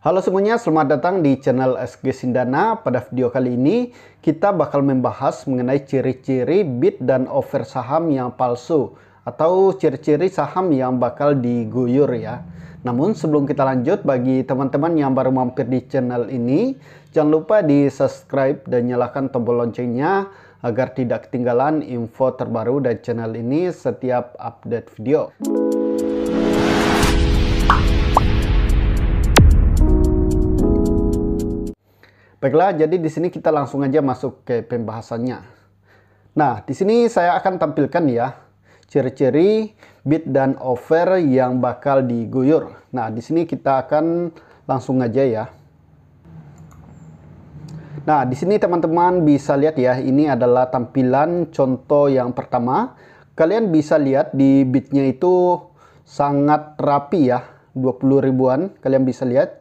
Halo semuanya, selamat datang di channel SG Sindana. Pada video kali ini, kita bakal membahas mengenai ciri-ciri bid dan over saham yang palsu atau ciri-ciri saham yang bakal diguyur ya. Namun sebelum kita lanjut, bagi teman-teman yang baru mampir di channel ini, jangan lupa di subscribe dan nyalakan tombol loncengnya agar tidak ketinggalan info terbaru dari channel ini setiap update video. Baiklah, jadi di sini kita langsung aja masuk ke pembahasannya. Nah, di sini saya akan tampilkan ya ciri-ciri bid dan offer yang bakal diguyur. Nah, di sini kita akan langsung aja ya. Nah, di sini teman-teman bisa lihat ya, ini adalah tampilan contoh yang pertama. Kalian bisa lihat di bidnya itu sangat rapi ya, 20 ribuan. Kalian bisa lihat.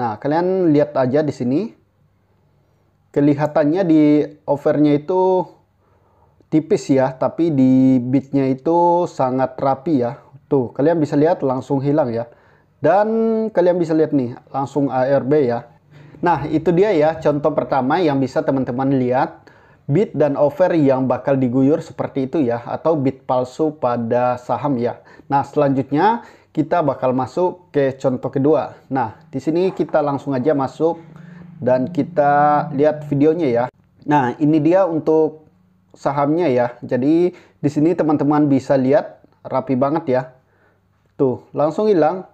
Nah, kalian lihat aja di sini kelihatannya di overnya itu tipis ya tapi di bitnya itu sangat rapi ya tuh kalian bisa lihat langsung hilang ya dan kalian bisa lihat nih langsung ARB ya nah itu dia ya contoh pertama yang bisa teman-teman lihat bit dan over yang bakal diguyur seperti itu ya atau bit palsu pada saham ya nah selanjutnya kita bakal masuk ke contoh kedua nah di sini kita langsung aja masuk dan kita lihat videonya ya. Nah, ini dia untuk sahamnya ya. Jadi di sini teman-teman bisa lihat rapi banget ya. Tuh, langsung hilang.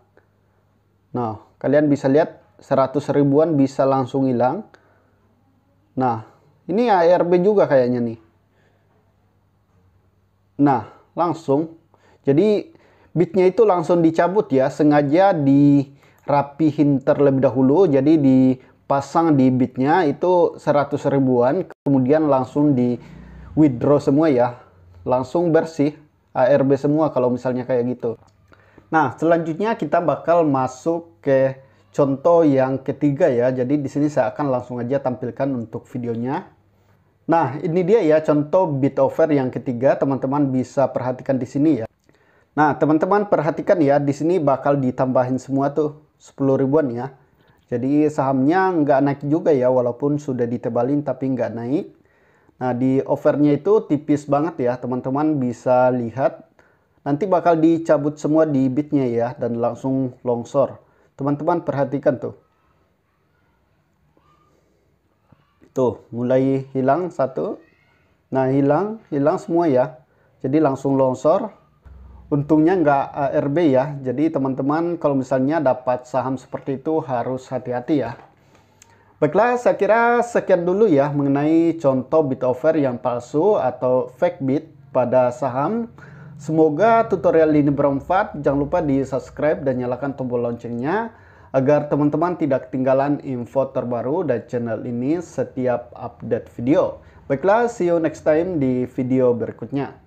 Nah, kalian bisa lihat 100 ribuan bisa langsung hilang. Nah, ini ARB juga kayaknya nih. Nah, langsung. Jadi bitnya itu langsung dicabut ya, sengaja dirapihin terlebih dahulu jadi di pasang di bitnya itu 100 ribuan kemudian langsung di withdraw semua ya langsung bersih ARB semua kalau misalnya kayak gitu nah selanjutnya kita bakal masuk ke contoh yang ketiga ya jadi di sini saya akan langsung aja tampilkan untuk videonya nah ini dia ya contoh bit over yang ketiga teman-teman bisa perhatikan di sini ya nah teman-teman perhatikan ya di sini bakal ditambahin semua tuh 10 ribuan ya jadi sahamnya nggak naik juga ya walaupun sudah ditebalin tapi nggak naik. Nah di overnya itu tipis banget ya teman-teman bisa lihat. Nanti bakal dicabut semua di bitnya ya dan langsung longsor. Teman-teman perhatikan tuh. Tuh mulai hilang satu. Nah hilang, hilang semua ya. Jadi langsung longsor untungnya nggak ARB eh, ya. Jadi teman-teman kalau misalnya dapat saham seperti itu harus hati-hati ya. Baiklah, saya kira sekian dulu ya mengenai contoh bit offer yang palsu atau fake bit pada saham. Semoga tutorial ini bermanfaat. Jangan lupa di subscribe dan nyalakan tombol loncengnya agar teman-teman tidak ketinggalan info terbaru dari channel ini setiap update video. Baiklah, see you next time di video berikutnya.